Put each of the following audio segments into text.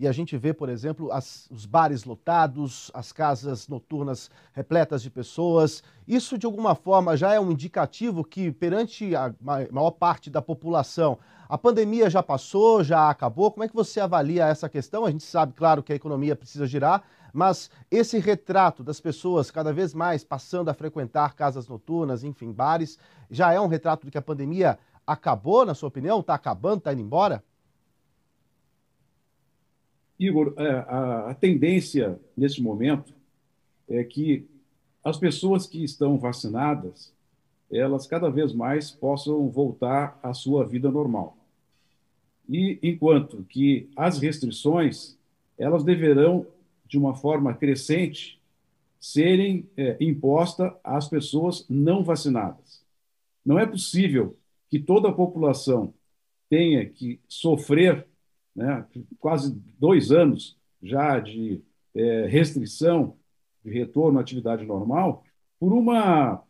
E a gente vê, por exemplo, as, os bares lotados, as casas noturnas repletas de pessoas. Isso, de alguma forma, já é um indicativo que, perante a maior parte da população, a pandemia já passou, já acabou. Como é que você avalia essa questão? A gente sabe, claro, que a economia precisa girar, mas esse retrato das pessoas cada vez mais passando a frequentar casas noturnas, enfim, bares, já é um retrato de que a pandemia acabou, na sua opinião? Está acabando, está indo embora? Igor, é, a, a tendência nesse momento é que as pessoas que estão vacinadas, elas cada vez mais possam voltar à sua vida normal. E enquanto que as restrições, elas deverão, de uma forma crescente, serem é, impostas às pessoas não vacinadas. Não é possível que toda a população tenha que sofrer né, quase dois anos já de é, restrição de retorno à atividade normal, por, uma,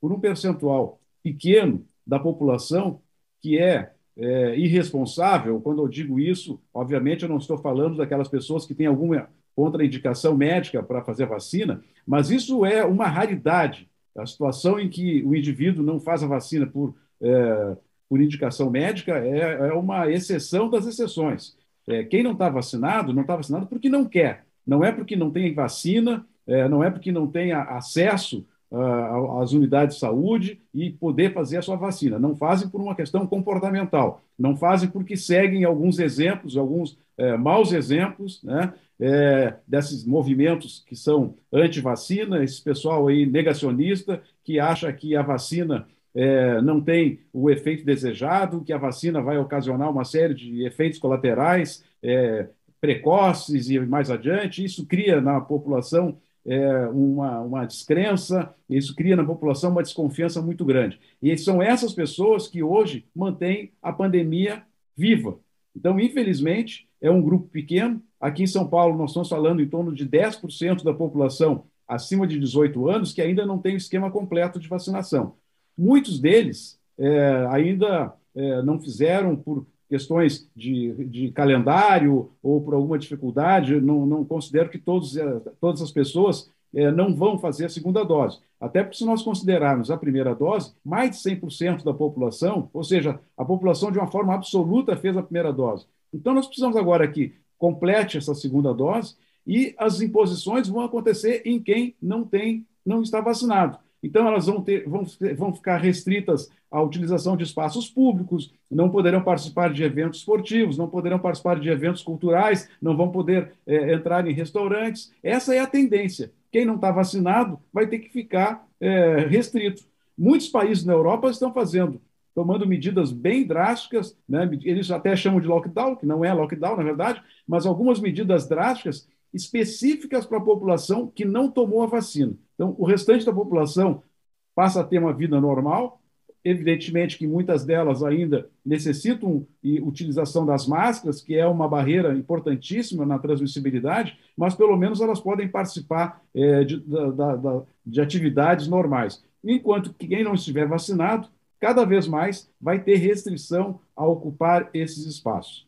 por um percentual pequeno da população que é, é irresponsável. Quando eu digo isso, obviamente eu não estou falando daquelas pessoas que têm alguma contraindicação médica para fazer vacina, mas isso é uma raridade. A situação em que o indivíduo não faz a vacina por, é, por indicação médica é, é uma exceção das exceções. É, quem não está vacinado, não está vacinado porque não quer. Não é porque não tem vacina, é, não é porque não tem acesso uh, às unidades de saúde e poder fazer a sua vacina. Não fazem por uma questão comportamental. Não fazem porque seguem alguns exemplos, alguns é, maus exemplos, né? É, desses movimentos que são anti-vacina, esse pessoal aí negacionista que acha que a vacina é, não tem o efeito desejado, que a vacina vai ocasionar uma série de efeitos colaterais é, precoces e mais adiante. Isso cria na população é, uma, uma descrença, isso cria na população uma desconfiança muito grande. E são essas pessoas que hoje mantêm a pandemia viva. Então, infelizmente, é um grupo pequeno. Aqui em São Paulo, nós estamos falando em torno de 10% da população acima de 18 anos que ainda não tem o esquema completo de vacinação. Muitos deles é, ainda é, não fizeram por questões de, de, calendário ou por alguma dificuldade, não, não considero que todos, é, todas as pessoas é, não vão fazer a segunda dose. Até porque, se nós considerarmos a primeira dose, mais de 100% da população, ou seja, a população de uma forma absoluta fez a primeira dose. Então, nós precisamos agora que complete essa segunda dose e as imposições vão acontecer em quem não tem, não está vacinado. Então, elas vão, ter, vão, vão ficar restritas à utilização de espaços públicos, não poderão participar de eventos esportivos, não poderão participar de eventos culturais, não vão poder é, entrar em restaurantes. Essa é a tendência. Quem não está vacinado vai ter que ficar é, restrito. Muitos países na Europa estão fazendo tomando medidas bem drásticas, né? eles até chamam de lockdown, que não é lockdown, na verdade, mas algumas medidas drásticas específicas para a população que não tomou a vacina. Então, o restante da população passa a ter uma vida normal, evidentemente que muitas delas ainda necessitam e utilização das máscaras, que é uma barreira importantíssima na transmissibilidade, mas pelo menos elas podem participar é, de, da, da, de atividades normais. Enquanto que quem não estiver vacinado, cada vez mais vai ter restrição a ocupar esses espaços.